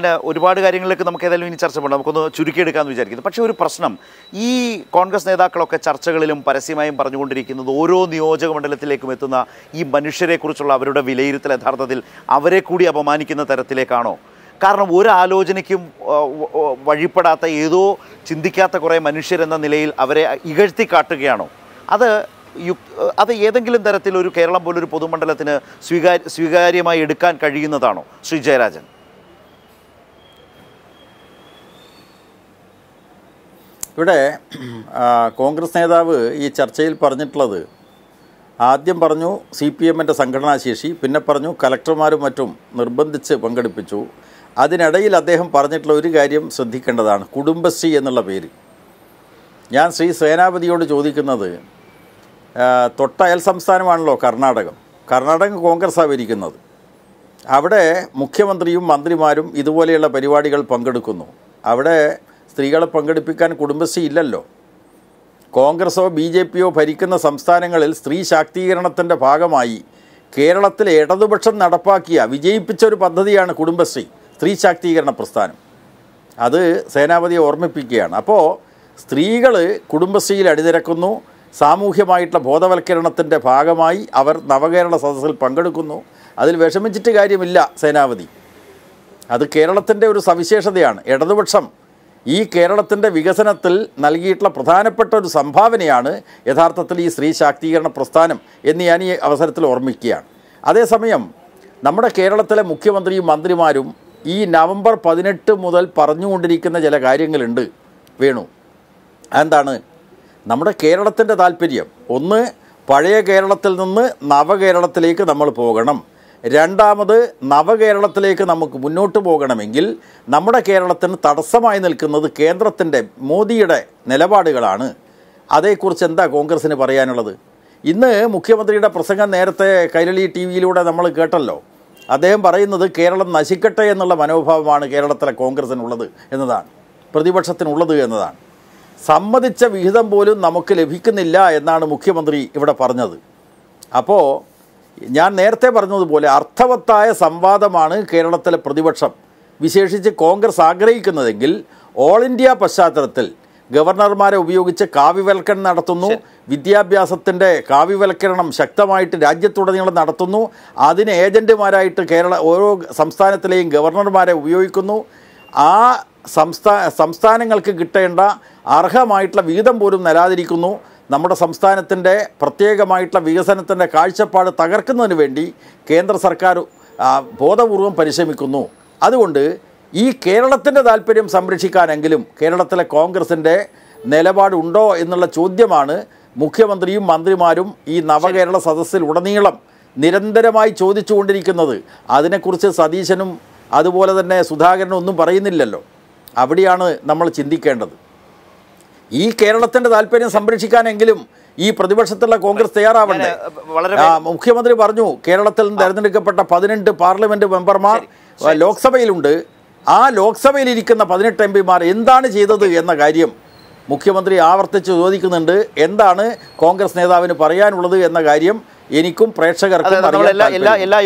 അല്ല ഒരുപാട് കാര്യങ്ങളിലേക്ക് നമുക്ക് ഏതായാലും ഇനി ചർച്ച പോകണം നമുക്കൊന്ന് ചുരുക്കിയെടുക്കാമെന്ന് വിചാരിക്കുന്നു പക്ഷേ ഒരു പ്രശ്നം ഈ കോൺഗ്രസ് നേതാക്കളൊക്കെ ചർച്ചകളിലും പരസ്യമായും പറഞ്ഞുകൊണ്ടിരിക്കുന്നത് ഓരോ നിയോജക മണ്ഡലത്തിലേക്കും എത്തുന്ന ഈ മനുഷ്യരെക്കുറിച്ചുള്ള അവരുടെ വിലയിരുത്തൽ യഥാർത്ഥത്തിൽ അവരെ കൂടി അപമാനിക്കുന്ന തരത്തിലേക്കാണോ കാരണം ഒരു വഴിപ്പെടാത്ത ഏതോ ചിന്തിക്കാത്ത കുറേ മനുഷ്യരെന്ന നിലയിൽ അവരെ ഇകഴ്ത്തി കാട്ടുകയാണോ അത് അത് ഏതെങ്കിലും തരത്തിൽ ഒരു കേരളം പോലൊരു പൊതുമണ്ഡലത്തിന് സ്വീകാര്യ സ്വീകാര്യമായി എടുക്കാൻ കഴിയുന്നതാണോ ശ്രീ ജയരാജൻ ഇവിടെ കോൺഗ്രസ് നേതാവ് ഈ ചർച്ചയിൽ പറഞ്ഞിട്ടുള്ളത് ആദ്യം പറഞ്ഞു സി പി എമ്മിൻ്റെ സംഘടനാശേഷി പിന്നെ പറഞ്ഞു കലക്ടർമാരും മറ്റും നിർബന്ധിച്ച് പങ്കെടുപ്പിച്ചു അതിനിടയിൽ അദ്ദേഹം പറഞ്ഞിട്ടുള്ള ഒരു കാര്യം ശ്രദ്ധിക്കേണ്ടതാണ് കുടുംബശ്രീ എന്നുള്ള പേര് ഞാൻ ശ്രീ സേനാപതിയോട് ചോദിക്കുന്നത് തൊട്ട അയൽ സംസ്ഥാനമാണല്ലോ കർണാടകം കർണാടക കോൺഗ്രസ്സാണ് ഭരിക്കുന്നത് അവിടെ മുഖ്യമന്ത്രിയും മന്ത്രിമാരും ഇതുപോലെയുള്ള പരിപാടികൾ പങ്കെടുക്കുന്നു അവിടെ സ്ത്രീകളെ പങ്കെടുപ്പിക്കാൻ കുടുംബശ്രീ ഇല്ലല്ലോ കോൺഗ്രസോ ബി ജെ പിയോ ഭരിക്കുന്ന സംസ്ഥാനങ്ങളിൽ സ്ത്രീ ശാക്തീകരണത്തിൻ്റെ ഭാഗമായി കേരളത്തിൽ ഇടതുപക്ഷം നടപ്പാക്കിയ വിജയിപ്പിച്ച ഒരു പദ്ധതിയാണ് കുടുംബശ്രീ സ്ത്രീ ശാക്തീകരണ പ്രസ്ഥാനം അത് സേനാപതിയെ ഓർമ്മിപ്പിക്കുകയാണ് അപ്പോൾ സ്ത്രീകൾ കുടുംബശ്രീയിൽ അണിനിരക്കുന്നു സാമൂഹ്യമായിട്ടുള്ള ബോധവൽക്കരണത്തിൻ്റെ ഭാഗമായി അവർ നവകേരള സദസ്സിൽ പങ്കെടുക്കുന്നു അതിൽ വിഷമിച്ചിട്ട് കാര്യമില്ല സേനാപതി അത് കേരളത്തിൻ്റെ ഒരു സവിശേഷതയാണ് ഇടതുപക്ഷം ഈ കേരളത്തിൻ്റെ വികസനത്തിൽ നൽകിയിട്ടുള്ള പ്രധാനപ്പെട്ട ഒരു സംഭാവനയാണ് യഥാർത്ഥത്തിൽ ഈ സ്ത്രീ ശാക്തീകരണ പ്രസ്ഥാനം എന്ന് ഞാൻ ഈ അവസരത്തിൽ ഓർമ്മിക്കുകയാണ് അതേസമയം നമ്മുടെ കേരളത്തിലെ മുഖ്യമന്ത്രിയും മന്ത്രിമാരും ഈ നവംബർ പതിനെട്ട് മുതൽ പറഞ്ഞുകൊണ്ടിരിക്കുന്ന ചില കാര്യങ്ങളുണ്ട് വേണു എന്താണ് നമ്മുടെ കേരളത്തിൻ്റെ താല്പര്യം ഒന്ന് പഴയ കേരളത്തിൽ നിന്ന് നവകേരളത്തിലേക്ക് നമ്മൾ പോകണം രണ്ടാമത് നവകേരളത്തിലേക്ക് നമുക്ക് മുന്നോട്ട് പോകണമെങ്കിൽ നമ്മുടെ കേരളത്തിന് തടസ്സമായി നിൽക്കുന്നത് കേന്ദ്രത്തിൻ്റെ മോദിയുടെ നിലപാടുകളാണ് അതേക്കുറിച്ച് എന്താ കോൺഗ്രസ്സിന് പറയാനുള്ളത് ഇന്ന് മുഖ്യമന്ത്രിയുടെ പ്രസംഗം നേരത്തെ കൈരളി ടി വിയിലൂടെ നമ്മൾ കേട്ടല്ലോ അദ്ദേഹം പറയുന്നത് കേരളം നശിക്കട്ടെ എന്നുള്ള മനോഭാവമാണ് കേരളത്തിലെ കോൺഗ്രസ്സിനുള്ളത് എന്നതാണ് പ്രതിപക്ഷത്തിനുള്ളത് എന്നതാണ് സമ്മതിച്ച വിഹിതം പോലും നമുക്ക് ലഭിക്കുന്നില്ല എന്നാണ് മുഖ്യമന്ത്രി ഇവിടെ പറഞ്ഞത് അപ്പോൾ ഞാൻ നേരത്തെ പറഞ്ഞതുപോലെ അർത്ഥവത്തായ സംവാദമാണ് കേരളത്തിലെ പ്രതിപക്ഷം വിശേഷിച്ച് കോൺഗ്രസ് ആഗ്രഹിക്കുന്നതെങ്കിൽ ഓൾ ഇന്ത്യ പശ്ചാത്തലത്തിൽ ഗവർണർമാരെ ഉപയോഗിച്ച് കാവ്യവൽക്കരണം നടത്തുന്നു വിദ്യാഭ്യാസത്തിൻ്റെ കാവ്യവൽക്കരണം ശക്തമായിട്ട് രാജ്യത്തുടനീളം നടത്തുന്നു അതിന് ഏജൻറ്റുമാരായിട്ട് കേരള ഓരോ സംസ്ഥാനത്തിലെയും ഗവർണർമാരെ ഉപയോഗിക്കുന്നു ആ സംസ്ഥാ സംസ്ഥാനങ്ങൾക്ക് കിട്ടേണ്ട അർഹമായിട്ടുള്ള വിഹിതം പോലും നിലാതിരിക്കുന്നു നമ്മുടെ സംസ്ഥാനത്തിൻ്റെ പ്രത്യേകമായിട്ടുള്ള വികസനത്തിൻ്റെ കാഴ്ചപ്പാട് തകർക്കുന്നതിന് വേണ്ടി കേന്ദ്ര സർക്കാർ ബോധപൂർവം പരിശ്രമിക്കുന്നു അതുകൊണ്ട് ഈ കേരളത്തിൻ്റെ താല്പര്യം സംരക്ഷിക്കാനെങ്കിലും കേരളത്തിലെ കോൺഗ്രസിൻ്റെ നിലപാടുണ്ടോ എന്നുള്ള ചോദ്യമാണ് മുഖ്യമന്ത്രിയും മന്ത്രിമാരും ഈ നവകേരള സദസ്സിൽ ഉടനീളം നിരന്തരമായി ചോദിച്ചുകൊണ്ടിരിക്കുന്നത് അതിനെക്കുറിച്ച് സതീശനും അതുപോലെ തന്നെ സുധാകരനും ഒന്നും പറയുന്നില്ലല്ലോ അവിടെയാണ് നമ്മൾ ചിന്തിക്കേണ്ടത് ഈ കേരളത്തിൻ്റെ താല്പര്യം സംരക്ഷിക്കാനെങ്കിലും ഈ പ്രതിപക്ഷത്തുള്ള കോൺഗ്രസ് തയ്യാറാവണ്ടേ മുഖ്യമന്ത്രി പറഞ്ഞു കേരളത്തിൽ നിന്ന് തെരഞ്ഞെടുക്കപ്പെട്ട പതിനെട്ട് പാർലമെന്റ് മെമ്പർമാർ ലോക്സഭയിലുണ്ട് ആ ലോക്സഭയിൽ ഇരിക്കുന്ന പതിനെട്ട് എം പിമാർ എന്താണ് ചെയ്തത് എന്ന കാര്യം മുഖ്യമന്ത്രി ആവർത്തിച്ച് ചോദിക്കുന്നുണ്ട് എന്താണ് കോൺഗ്രസ് നേതാവിന് പറയാനുള്ളത് എന്ന കാര്യം എനിക്കും പ്രേക്ഷകർക്കും അറിയാം